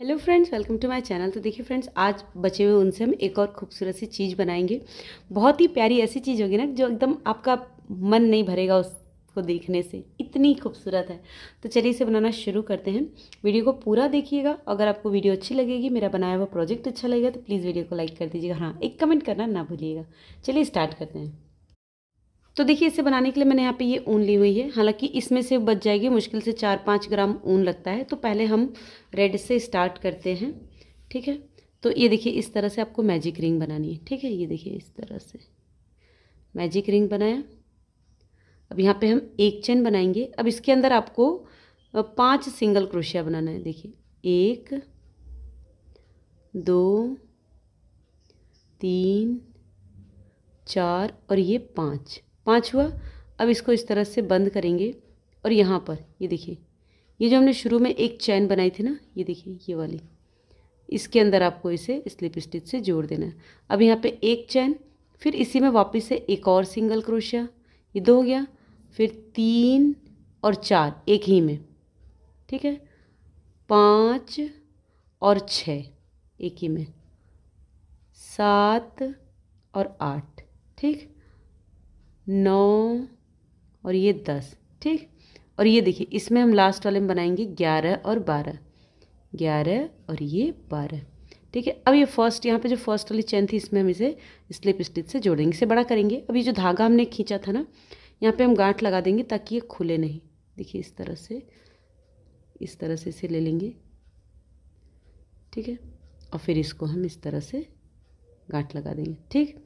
hello friends welcome to my channel तो देखिए friends आज बचे हुए उनसे हम एक और खूबसूरत सी चीज़ बनाएंगे बहुत ही प्यारी ऐसी चीज़ होगी ना जो एकदम आपका मन नहीं भरेगा उसको देखने से इतनी खूबसूरत है तो चलिए इसे बनाना शुरू करते हैं वीडियो को पूरा देखिएगा अगर आपको वीडियो अच्छी लगेगी मेरा बनाया हुआ प्रोजेक्ट अच्छा लगेगा तो प्लीज़ वीडियो को लाइक कर दीजिएगा हाँ एक कमेंट करना ना भूलिएगा चलिए स्टार्ट करते हैं तो देखिए इसे बनाने के लिए मैंने यहाँ पे ये ऊन ली हुई है हालांकि इसमें से बच जाएगी मुश्किल से चार पाँच ग्राम ऊन लगता है तो पहले हम रेड से स्टार्ट करते हैं ठीक है तो ये देखिए इस तरह से आपको मैजिक रिंग बनानी है ठीक है ये देखिए इस तरह से मैजिक रिंग बनाया अब यहाँ पे हम एक चेन बनाएंगे अब इसके अंदर आपको पाँच सिंगल क्रोशिया बनाना है देखिए एक दो तीन चार और ये पाँच पाँच हुआ अब इसको इस तरह से बंद करेंगे और यहाँ पर ये देखिए ये जो हमने शुरू में एक चैन बनाई थी ना ये देखिए ये वाली इसके अंदर आपको इसे स्लिप स्टिच से जोड़ देना है अब यहाँ पे एक चैन फिर इसी में वापस से एक और सिंगल क्रोशिया ये दो हो गया फिर तीन और चार एक ही में ठीक है पाँच और छ एक ही में सात और आठ ठीक नौ और ये दस ठीक और ये देखिए इसमें हम लास्ट वाले में बनाएंगे ग्यारह और बारह ग्यारह और ये बारह ठीक है अब ये फर्स्ट यहाँ पे जो फर्स्ट वाली चैन थी इसमें हम इसे स्लिप स्टिच से जोड़ेंगे इसे बड़ा करेंगे अब ये जो धागा हमने खींचा था ना यहाँ पे हम गांठ लगा देंगे ताकि ये खुले नहीं देखिए इस तरह से इस तरह से इसे ले लेंगे ठीक है और फिर इसको हम इस तरह से गांठ लगा देंगे ठीक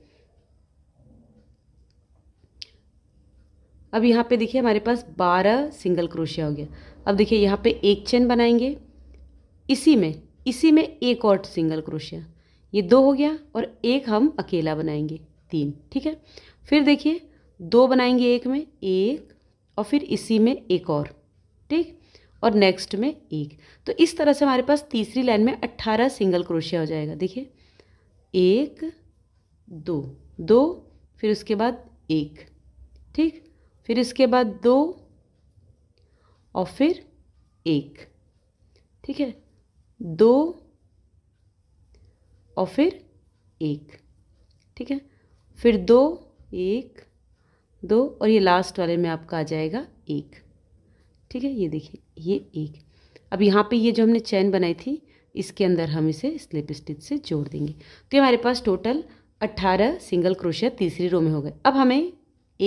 अब यहाँ पे देखिए हमारे पास बारह सिंगल क्रोशिया हो गया अब देखिए यहाँ पे एक चेन बनाएंगे इसी में इसी में एक और सिंगल क्रोशिया ये दो हो गया और एक हम अकेला बनाएंगे तीन ठीक है फिर देखिए दो बनाएंगे एक में एक और फिर इसी में एक और ठीक और नेक्स्ट में एक तो इस तरह से हमारे पास तीसरी लाइन में अट्ठारह सिंगल क्रोशिया हो जाएगा देखिए एक दो दो फिर उसके बाद एक ठीक फिर इसके बाद दो और फिर एक ठीक है दो और फिर एक ठीक है फिर दो एक दो और ये लास्ट वाले में आपका आ जाएगा एक ठीक है ये देखिए ये एक अब यहाँ पे ये जो हमने चैन बनाई थी इसके अंदर हम इसे स्लिप स्टिच से जोड़ देंगे तो हमारे पास टोटल अट्ठारह सिंगल क्रोशिया तीसरी रो में हो गए अब हमें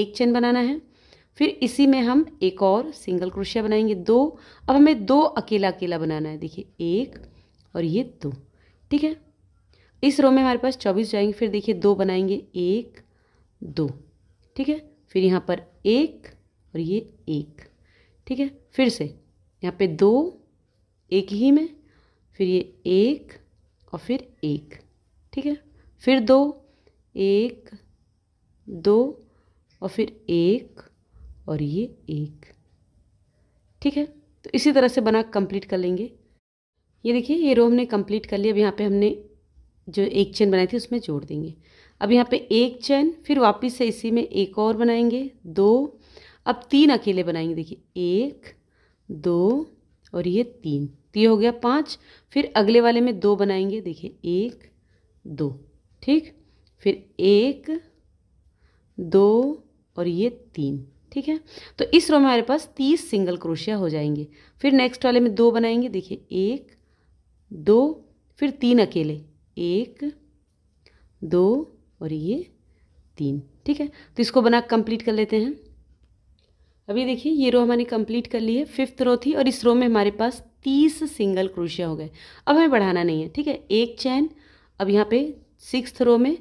एक चैन बनाना है फिर इसी में हम एक और सिंगल क्रोशिया बनाएंगे दो अब हमें दो अकेला अकेला बनाना है देखिए एक और ये दो ठीक है इस रो में हमारे पास चौबीस जाएंगे फिर देखिए दो बनाएंगे एक दो ठीक है फिर यहाँ पर एक और ये एक ठीक है फिर से यहाँ पे दो एक ही में फिर ये एक और फिर एक ठीक है फिर दो एक दो और फिर एक और ये एक ठीक है तो इसी तरह से बना कंप्लीट कर लेंगे ये देखिए ये रो हमने कंप्लीट कर लिया अब यहाँ पे हमने जो एक चैन बनाई थी उसमें जोड़ देंगे अब यहाँ पे एक चैन फिर वापस से इसी में एक और बनाएंगे दो अब तीन अकेले बनाएंगे देखिए एक दो और ये तीन तो ये हो गया पाँच फिर अगले वाले में दो बनाएंगे देखिए एक दो ठीक फिर एक दो और ये तीन ठीक है तो इस रो में हमारे पास तीस सिंगल क्रोशिया हो जाएंगे फिर नेक्स्ट वाले में दो बनाएंगे देखिए एक दो फिर तीन अकेले एक दो और ये तीन ठीक है तो इसको बना कंप्लीट कर लेते हैं अभी देखिए ये रो हमारी कंप्लीट कर ली है फिफ्थ रो थी और इस रो में हमारे पास तीस सिंगल क्रोशिया हो गए अब हमें बढ़ाना नहीं है ठीक है एक चैन अब यहाँ पे सिक्स रो में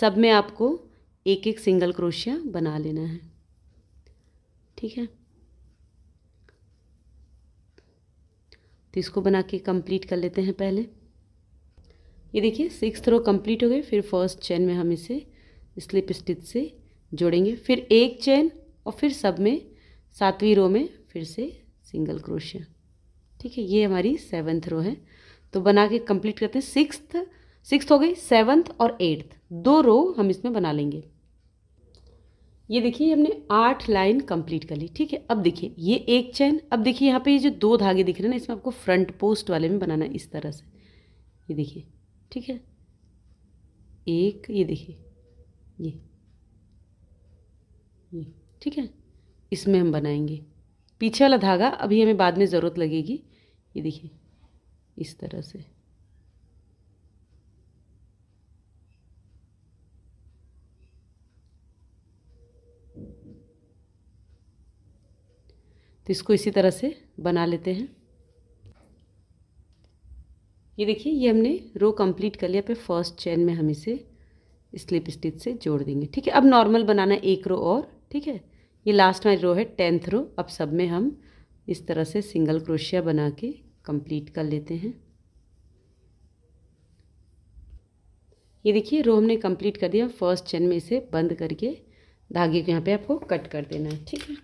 सब में आपको एक एक सिंगल क्रोशिया बना लेना है ठीक है तो इसको बना के कंप्लीट कर लेते हैं पहले ये देखिए सिक्स रो कंप्लीट हो गए फिर फर्स्ट चेन में हम इसे स्लिप स्टिच से जोड़ेंगे फिर एक चेन और फिर सब में सातवीं रो में फिर से सिंगल क्रोशिया ठीक है ये हमारी सेवन्थ रो है तो बना के कंप्लीट करते हैं सिक्स सिक्स हो गई सेवन्थ और एट्थ दो रो हम इसमें बना लेंगे ये देखिए हमने आठ लाइन कंप्लीट कर ली ठीक है अब देखिए ये एक चैन अब देखिए यहाँ पे ये जो दो धागे दिख रहे हैं ना इसमें आपको फ्रंट पोस्ट वाले में बनाना है इस तरह से ये देखिए ठीक है एक ये देखिए ये ये ठीक है इसमें हम बनाएंगे पीछे वाला धागा अभी हमें बाद में ज़रूरत लगेगी ये देखिए इस तरह से तो इसको इसी तरह से बना लेते हैं ये देखिए ये हमने रो कंप्लीट कर लिया पे फर्स्ट चेन में हम इसे स्लिप स्टिच से जोड़ देंगे ठीक है अब नॉर्मल बनाना एक रो और ठीक है ये लास्ट वाली रो है टेंथ रो अब सब में हम इस तरह से सिंगल क्रोशिया बना के कंप्लीट कर लेते हैं ये देखिए रो हमने कंप्लीट कर दिया फर्स्ट चेन में इसे बंद करके धागे को यहाँ पे आपको कट कर देना है ठीक है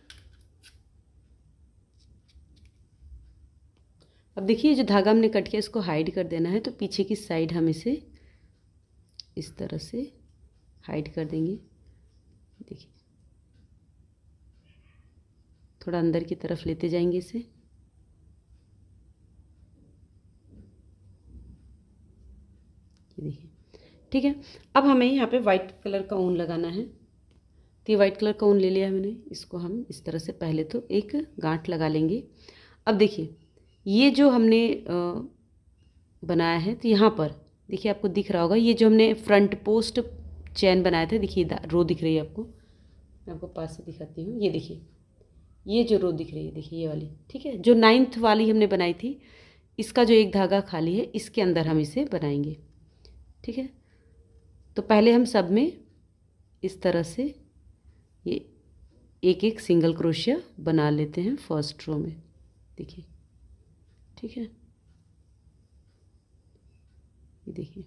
अब देखिए जो धागा हमने कट किया इसको हाइड कर देना है तो पीछे की साइड हम इसे इस तरह से हाइड कर देंगे देखिए थोड़ा अंदर की तरफ लेते जाएंगे इसे देखिए ठीक है अब हमें यहाँ पे वाइट कलर का ऊन लगाना है तो ये वाइट कलर का ऊन ले लिया है मैंने इसको हम इस तरह से पहले तो एक गांठ लगा लेंगे अब देखिए ये जो हमने बनाया है तो यहाँ पर देखिए आपको दिख रहा होगा ये जो हमने फ्रंट पोस्ट चैन बनाया था देखिए रो दिख रही है आपको मैं आपको पास से दिखाती हूँ ये देखिए ये जो रो दिख रही है देखिए ये वाली ठीक है जो नाइन्थ वाली हमने बनाई थी इसका जो एक धागा खाली है इसके अंदर हम इसे बनाएंगे ठीक है तो पहले हम सब में इस तरह से ये एक एक सिंगल क्रोशिया बना लेते हैं फर्स्ट रो में देखिए ठीक है ये देखिए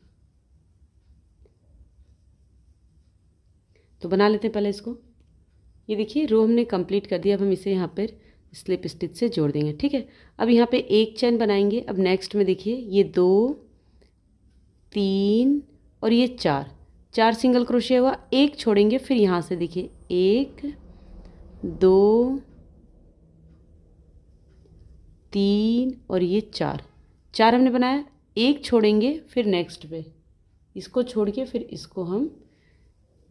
तो बना लेते हैं पहले इसको ये देखिए रो हमने कंप्लीट कर दिया अब हम इसे यहाँ पर स्लिप स्टिच से जोड़ देंगे ठीक है अब यहाँ पे एक चैन बनाएंगे अब नेक्स्ट में देखिए ये दो तीन और ये चार चार सिंगल क्रोशिया हुआ एक छोड़ेंगे फिर यहाँ से देखिए एक दो तीन और ये चार चार हमने बनाया एक छोड़ेंगे फिर नेक्स्ट पे इसको छोड़ के फिर इसको हम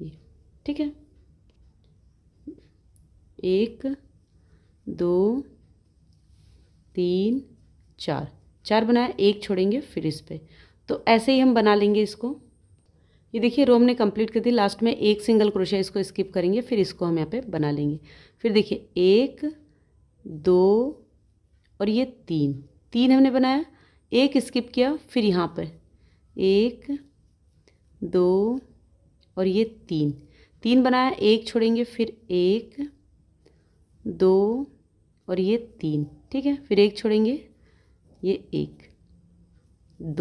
ये ठीक है एक दो तीन चार चार बनाया एक छोड़ेंगे फिर इस पर तो ऐसे ही हम बना लेंगे इसको ये देखिए रोम ने कंप्लीट कर दी लास्ट में एक सिंगल क्रोशिया इसको स्किप करेंगे फिर इसको हम यहाँ पे बना लेंगे फिर देखिए एक दो और ये तीन तीन हमने बनाया एक स्किप किया फिर यहाँ पर एक दो और ये तीन तीन बनाया एक छोड़ेंगे फिर एक दो और ये तीन ठीक है फिर एक छोड़ेंगे ये एक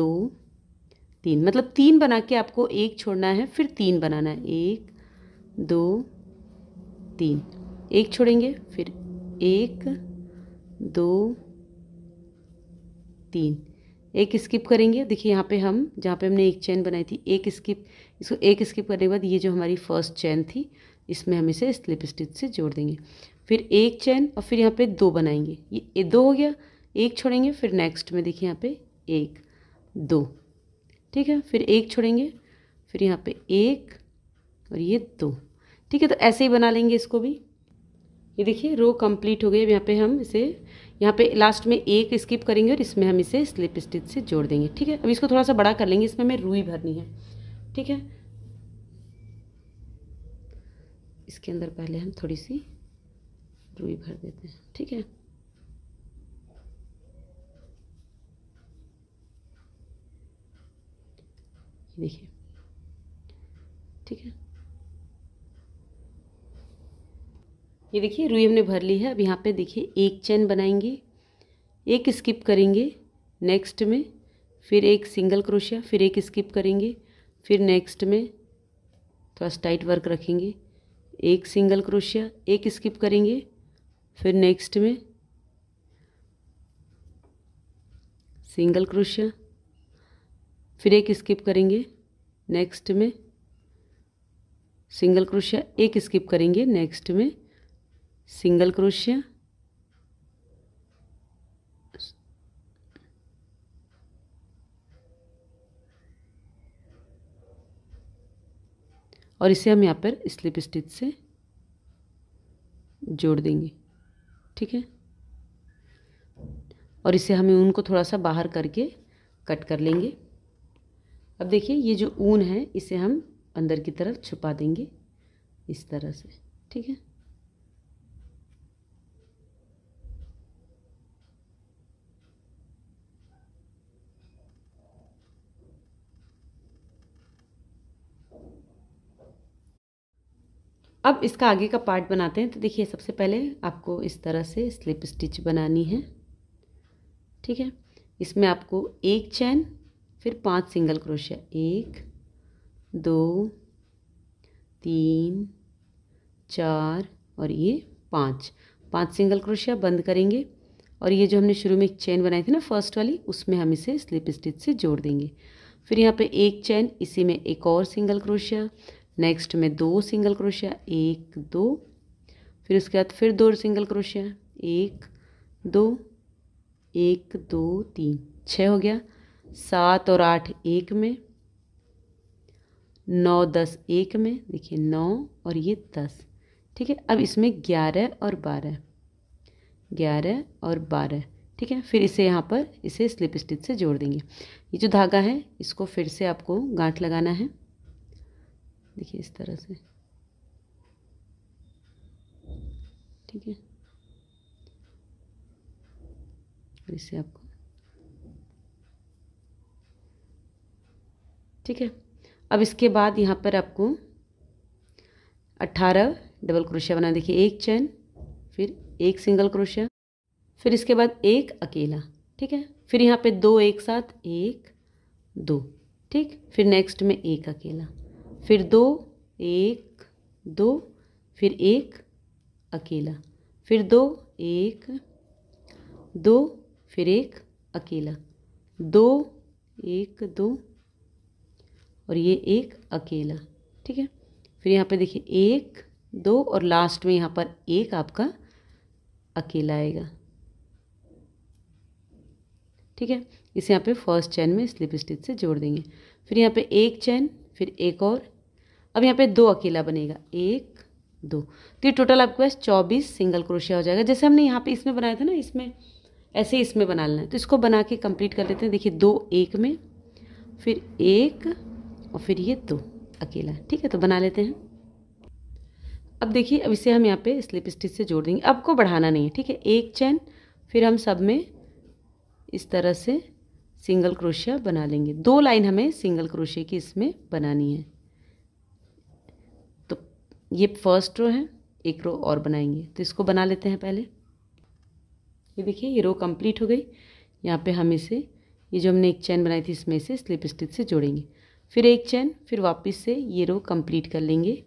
दो तीन मतलब तीन बना के आपको एक छोड़ना है फिर तीन बनाना है एक दो तीन एक छोड़ेंगे फिर एक दो तीन एक स्किप करेंगे देखिए यहाँ पे हम जहाँ पे हमने एक चैन बनाई थी एक स्किप इसको एक स्किप करने के बाद ये जो हमारी फर्स्ट चैन थी इसमें हम इसे स्लिप स्टिच से जोड़ देंगे फिर एक चैन और फिर यहाँ पे दो बनाएंगे ये दो हो गया एक छोड़ेंगे फिर नेक्स्ट में देखिए यहाँ पे एक दो ठीक है फिर एक छोड़ेंगे फिर यहाँ पे एक और ये दो ठीक है तो ऐसे ही बना लेंगे इसको भी ये देखिए रो कंप्लीट हो गई अब यहाँ पे हम इसे यहाँ पे लास्ट में एक स्किप करेंगे और इसमें हम इसे स्लिप स्टिच से जोड़ देंगे ठीक है अब इसको थोड़ा सा बड़ा कर लेंगे इसमें हमें रुई भरनी है ठीक है इसके अंदर पहले हम थोड़ी सी रुई भर देते हैं ठीक है देखिए ठीक है ये देखिए रुई हमने भर ली है अब यहाँ पे देखिए एक चैन बनाएंगे एक स्किप करेंगे नेक्स्ट में फिर एक सिंगल क्रोशिया फिर एक स्किप करेंगे फिर नेक्स्ट में थोड़ा टाइट वर्क रखेंगे एक सिंगल क्रोशिया एक स्किप करेंगे फिर नेक्स्ट में सिंगल क्रोशिया फिर एक स्किप करेंगे नेक्स्ट में सिंगल क्रोशिया एक स्किप करेंगे नेक्स्ट में सिंगल क्रोशिया और इसे हम यहाँ पर स्लिप स्टिच से जोड़ देंगे ठीक है और इसे हमें ऊन को थोड़ा सा बाहर करके कट कर लेंगे अब देखिए ये जो ऊन है इसे हम अंदर की तरफ छुपा देंगे इस तरह से ठीक है अब इसका आगे का पार्ट बनाते हैं तो देखिए सबसे पहले आपको इस तरह से स्लिप स्टिच बनानी है ठीक है इसमें आपको एक चैन फिर पांच सिंगल क्रोशिया एक दो तीन चार और ये पांच पांच सिंगल क्रोशिया बंद करेंगे और ये जो हमने शुरू में एक चैन बनाई थी ना फर्स्ट वाली उसमें हम इसे स्लिप स्टिच से जोड़ देंगे फिर यहाँ पे एक चैन इसी में एक और सिंगल क्रोशिया नेक्स्ट में दो सिंगल क्रोशिया एक दो फिर उसके बाद फिर दो सिंगल क्रोशिया एक दो एक दो तीन छः हो गया सात और आठ एक में नौ दस एक में देखिए नौ और ये दस ठीक है अब इसमें ग्यारह और बारह ग्यारह और बारह ठीक है फिर इसे यहाँ पर इसे स्लिप स्टिच से जोड़ देंगे ये जो धागा है इसको फिर से आपको गांठ लगाना है देखिए इस तरह से ठीक है और इसे आपको ठीक है अब इसके बाद यहाँ पर आपको अट्ठारह डबल क्रोशिया बना देखिए एक चैन फिर एक सिंगल क्रोशिया फिर इसके बाद एक अकेला ठीक है फिर यहाँ पे दो एक साथ एक दो ठीक फिर नेक्स्ट में एक अकेला फिर दो एक दो फिर एक अकेला फिर दो एक दो फिर एक अकेला दो एक दो और ये एक अकेला ठीक है फिर यहाँ पे देखिए एक दो और लास्ट में यहाँ पर एक आपका अकेला आएगा ठीक है इसे यहाँ पे फर्स्ट चैन में स्लिप स्टिच से जोड़ देंगे फिर यहाँ पे एक चैन फिर एक और अब यहाँ पे दो अकेला बनेगा एक दो तो ये टोटल आपके पास चौबीस सिंगल क्रोशिया हो जाएगा जैसे हमने यहाँ पे इसमें बनाया था ना इसमें ऐसे इसमें बना लेना है तो इसको बना के कंप्लीट कर लेते हैं देखिए दो एक में फिर एक और फिर ये दो अकेला ठीक है तो बना लेते हैं अब देखिए अब इसे हम यहाँ पे स्लिप स्टिच से जोड़ देंगे आपको बढ़ाना नहीं है ठीक है एक चैन फिर हम सब में इस तरह से सिंगल क्रोशिया बना लेंगे दो लाइन हमें सिंगल क्रोशिया की इसमें बनानी है तो ये फर्स्ट रो है एक रो और बनाएंगे तो इसको बना लेते हैं पहले ये देखिए ये रो कंप्लीट हो गई यहाँ पे हम इसे ये जो हमने एक चैन बनाई थी इसमें से स्लिप स्टिच से जोड़ेंगे फिर एक चैन फिर वापस से ये रो कंप्लीट कर लेंगे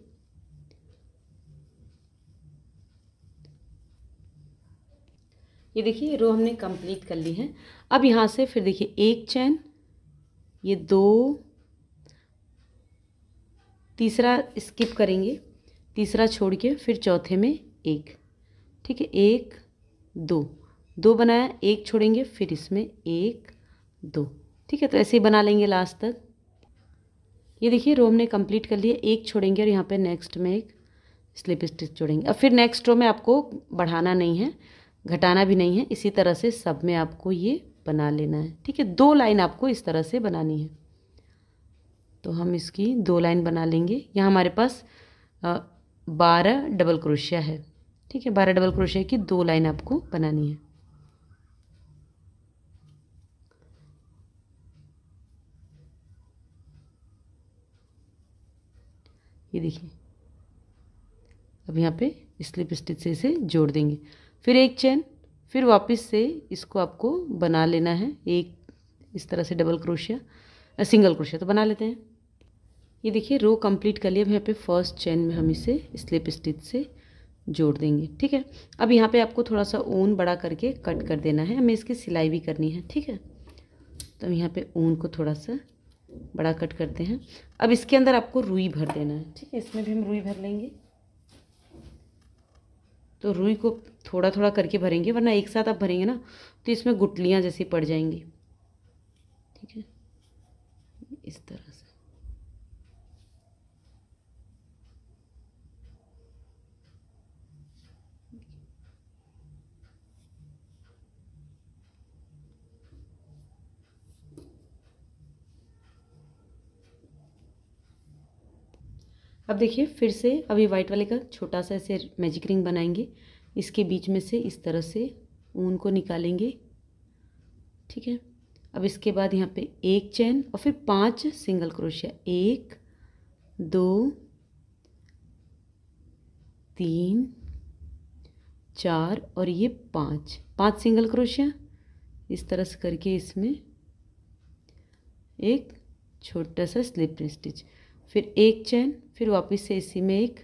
ये देखिए रो हमने कंप्लीट कर ली है अब यहाँ से फिर देखिए एक चैन ये दो तीसरा स्किप करेंगे तीसरा छोड़ के फिर चौथे में एक ठीक है एक दो दो बनाया एक छोड़ेंगे फिर इसमें एक दो ठीक है तो ऐसे ही बना लेंगे लास्ट तक ये देखिए रो हमने कंप्लीट कर लिया एक छोड़ेंगे और यहाँ पे नेक्स्ट में एक स्लिप स्टिच छोड़ेंगे अब फिर नेक्स्ट रो में आपको बढ़ाना नहीं है घटाना भी नहीं है इसी तरह से सब में आपको ये बना लेना है ठीक है दो लाइन आपको इस तरह से बनानी है तो हम इसकी दो लाइन बना लेंगे यहाँ हमारे पास बारह डबल क्रोशिया है ठीक है बारह डबल क्रोशिया की दो लाइन आपको बनानी है ये देखिए अब यहाँ पे स्लिप स्टिच से इसे जोड़ देंगे फिर एक चैन फिर वापस से इसको आपको बना लेना है एक इस तरह से डबल क्रोशिया सिंगल क्रोशिया तो बना लेते हैं ये देखिए रो कंप्लीट कर लिया अब यहाँ पे फर्स्ट चेन में हम इसे स्लिप स्टिच से जोड़ देंगे ठीक है अब यहाँ पे आपको थोड़ा सा ऊन बड़ा करके कट कर देना है हमें इसकी सिलाई भी करनी है ठीक है तो हम यहाँ पर ऊन को थोड़ा सा बड़ा कट करते हैं अब इसके अंदर आपको रुई भर देना है ठीक है इसमें भी हम रुई भर लेंगे तो रुई को थोड़ा थोड़ा करके भरेंगे वरना एक साथ आप भरेंगे ना तो इसमें गुटलियाँ जैसी पड़ जाएंगी ठीक है इस तरह से अब देखिए फिर से अभी व्हाइट वाले का छोटा सा ऐसे मैजिक रिंग बनाएंगे इसके बीच में से इस तरह से ऊन को निकालेंगे ठीक है अब इसके बाद यहाँ पे एक चैन और फिर पांच सिंगल क्रोशिया एक दो तीन चार और ये पांच पांच सिंगल क्रोशिया इस तरह से करके इसमें एक छोटा सा स्लिप स्टिच फिर एक चैन फिर वापस से इसी में एक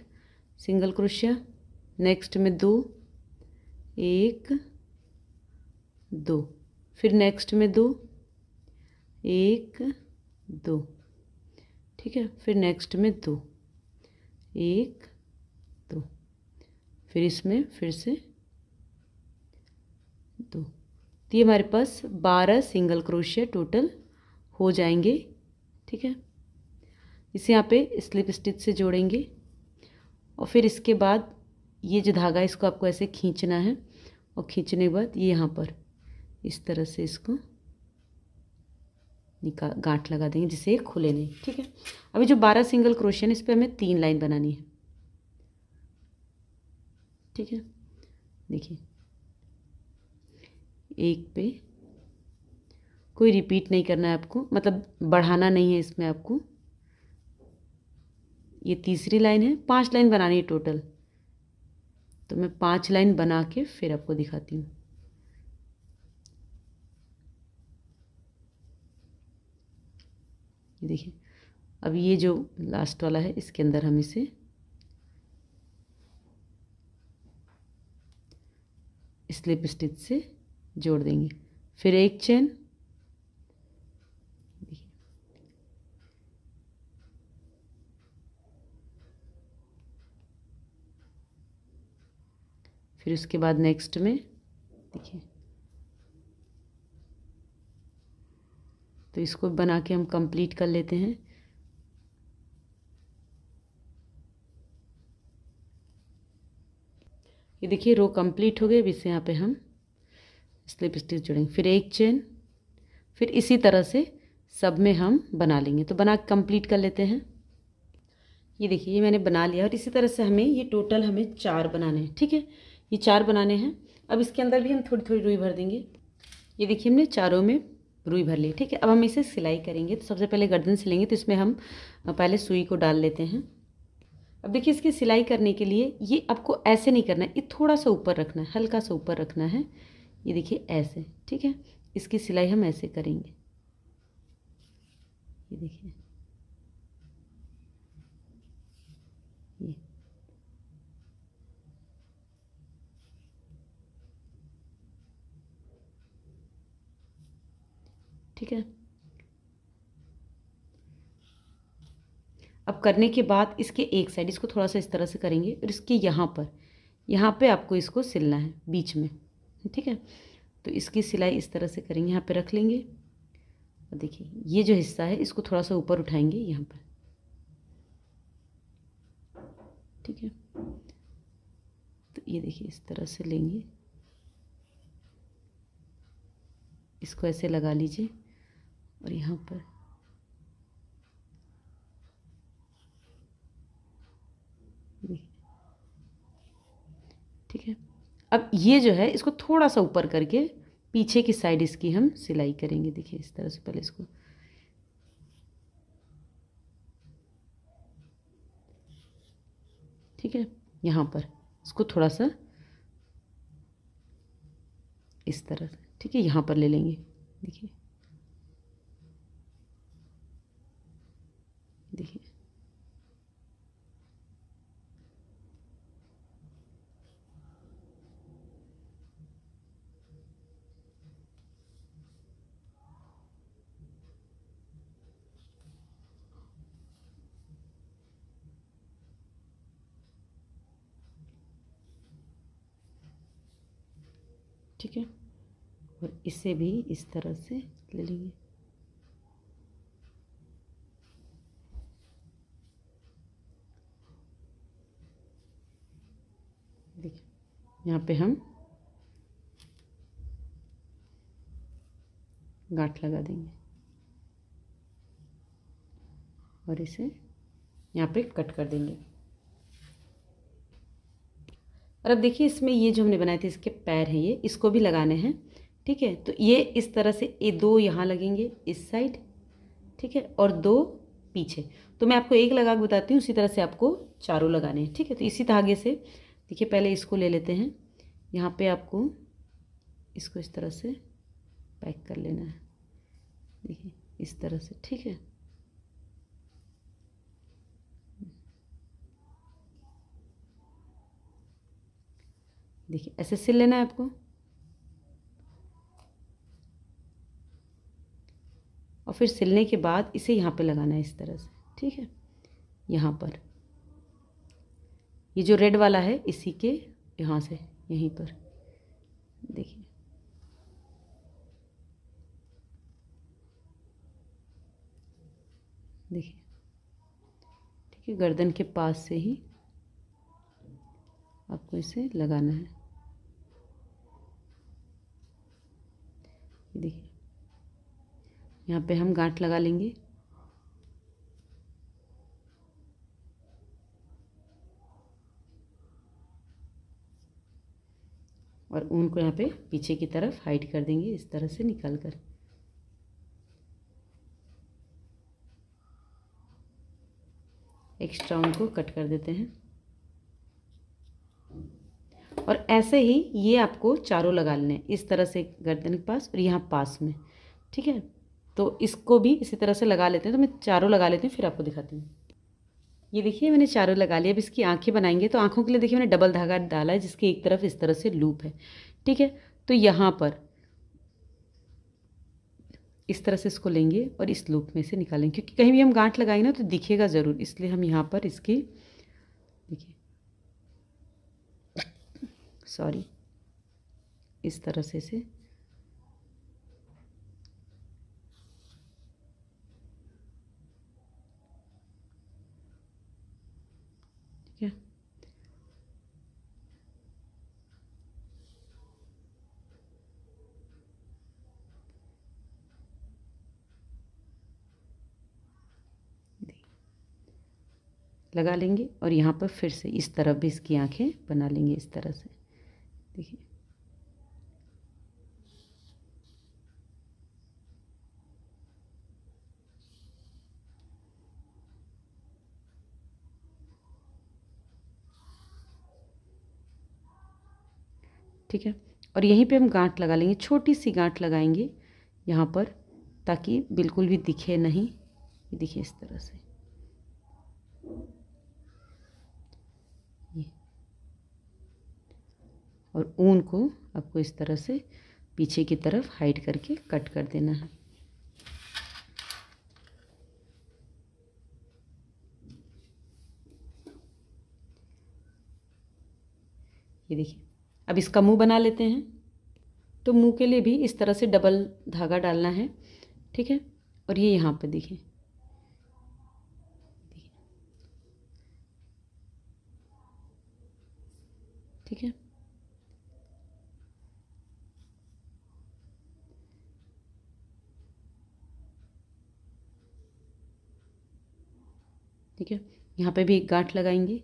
सिंगल क्रोशिया नेक्स्ट में दो एक दो फिर नेक्स्ट में दो एक दो ठीक है फिर नेक्स्ट में दो एक दो फिर इसमें फिर से दो तो ये हमारे पास बारह सिंगल क्रोशिया टोटल हो जाएंगे ठीक है इसे यहाँ पे स्लिप स्टिच से जोड़ेंगे और फिर इसके बाद ये जो धागा इसको आपको ऐसे खींचना है और खींचने के बाद ये यहाँ पर इस तरह से इसको निकाल गांठ लगा देंगे जिससे ये खुले नहीं ठीक है अभी जो बारह सिंगल क्रोशन इस पर हमें तीन लाइन बनानी है ठीक है देखिए एक पे कोई रिपीट नहीं करना है आपको मतलब बढ़ाना नहीं है इसमें आपको ये तीसरी लाइन है पांच लाइन बनानी है टोटल तो मैं पांच लाइन बना के फिर आपको दिखाती हूँ देखिए अब ये जो लास्ट वाला है इसके अंदर हम इसे स्लिप स्टिच से जोड़ देंगे फिर एक चेन फिर उसके बाद नेक्स्ट में देखिए तो इसको बना के हम कंप्लीट कर लेते हैं ये देखिए रो कंप्लीट हो गए अब इसे यहाँ पे हम स्लिप स्टिच जोड़ेंगे फिर एक चेन फिर इसी तरह से सब में हम बना लेंगे तो बना कंप्लीट कर लेते हैं ये देखिए ये मैंने बना लिया और इसी तरह से हमें ये टोटल हमें चार बनाने हैं ठीक है ये चार बनाने हैं अब इसके अंदर भी हम थोड़ी थोड़ी रुई भर देंगे ये देखिए हमने चारों में रुई भर ली ठीक है अब हम इसे सिलाई करेंगे तो सबसे पहले गर्दन सिलेंगे तो इसमें हम पहले सुई को डाल लेते हैं अब देखिए इसकी सिलाई करने के लिए ये आपको ऐसे नहीं करना है ये थोड़ा सा ऊपर रखना है हल्का सा ऊपर रखना है ये देखिए ऐसे ठीक है इसकी सिलाई हम ऐसे करेंगे ये देखिए ठीक है अब करने के बाद इसके एक साइड इसको थोड़ा सा इस तरह से करेंगे और इसके यहाँ पर यहाँ पे आपको इसको सिलना है बीच में ठीक है तो इसकी सिलाई इस तरह से करेंगे यहाँ पे रख लेंगे और देखिए ये जो हिस्सा है इसको थोड़ा सा ऊपर उठाएंगे यहाँ पर ठीक है तो ये देखिए इस तरह से लेंगे इसको ऐसे लगा लीजिए और यहाँ पर ठीक है अब ये जो है इसको थोड़ा सा ऊपर करके पीछे की साइड इसकी हम सिलाई करेंगे देखिए इस तरह से पहले इसको ठीक है यहाँ पर इसको थोड़ा सा इस तरह से ठीक है यहाँ पर ले लेंगे देखिए ठीक है और इसे भी इस तरह से ले लेंगे देखिए यहाँ पे हम गांठ लगा देंगे और इसे यहाँ पे कट कर देंगे और अब देखिए इसमें ये जो हमने बनाए थे इसके पैर हैं ये इसको भी लगाने हैं ठीक है तो ये इस तरह से ये दो यहाँ लगेंगे इस साइड ठीक है और दो पीछे तो मैं आपको एक लगा के बताती हूँ उसी तरह से आपको चारों लगाने हैं ठीक है तो इसी धागे से देखिए पहले इसको ले लेते हैं यहाँ पे आपको इसको इस तरह से पैक कर लेना है देखिए इस तरह से ठीक है देखिए ऐसे सिल लेना है आपको और फिर सिलने के बाद इसे यहाँ पे लगाना है इस तरह से ठीक है यहाँ पर ये जो रेड वाला है इसी के यहाँ से यहीं पर देखिए देखिए ठीक है गर्दन के पास से ही आपको इसे लगाना है देखिए यहाँ पे हम गांठ लगा लेंगे और ऊन को यहाँ पे पीछे की तरफ हाइड कर देंगे इस तरह से निकाल कर एक्स्ट्रा ऊन को कट कर देते हैं ऐसे ही ये आपको चारों लगा लेने इस तरह से गर्दन के पास और यहाँ पास में ठीक है तो इसको भी इसी तरह से लगा लेते हैं तो मैं चारों लगा लेती हूँ फिर आपको दिखाती हूँ ये देखिए मैंने चारों लगा लिया अब इसकी आंखें बनाएंगे तो आंखों के लिए देखिए मैंने डबल धागा डाला है जिसकी एक तरफ इस तरह से लूप है ठीक है तो यहाँ पर इस तरह से इसको लेंगे और इस लूप में से निकालेंगे क्योंकि कहीं भी हम गांठ लगाएंगे ना तो दिखेगा ज़रूर इसलिए हम यहाँ पर इसकी सॉरी इस तरह से इसे ठीक है लगा लेंगे और यहाँ पर फिर से इस तरफ भी इसकी आंखें बना लेंगे इस तरह से देखिए ठीक है और यहीं पे हम गांठ लगा लेंगे छोटी सी गांठ लगाएंगे यहाँ पर ताकि बिल्कुल भी दिखे नहीं दिखे इस तरह से और ऊन को आपको इस तरह से पीछे की तरफ हाइड करके कट कर देना है ये देखिए अब इसका मुंह बना लेते हैं तो मुंह के लिए भी इस तरह से डबल धागा डालना है ठीक है और ये यहाँ पर देखिए ठीक है ठीक है यहाँ पे भी एक गांठ लगाएंगे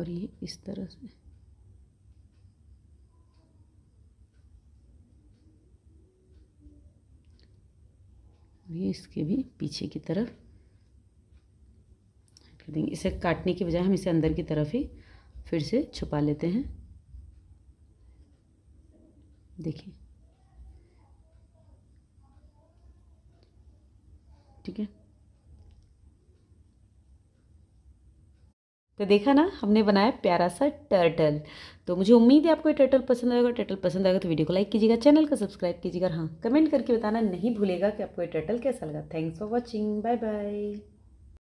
और ये इस तरह से ये इसके भी पीछे की तरफ कर देंगे इसे काटने के बजाय हम इसे अंदर की तरफ ही फिर से छुपा लेते हैं देखें ठीक है तो देखा ना हमने बनाया प्यारा सा टर्टल तो मुझे उम्मीद है आपको ये टर्टल पसंद आएगा टर्टल पसंद आएगा तो वीडियो को लाइक कीजिएगा चैनल को सब्सक्राइब कीजिएगा हाँ कमेंट करके बताना नहीं भूलेगा कि आपको ये टर्टल कैसा लगा thanks for watching bye bye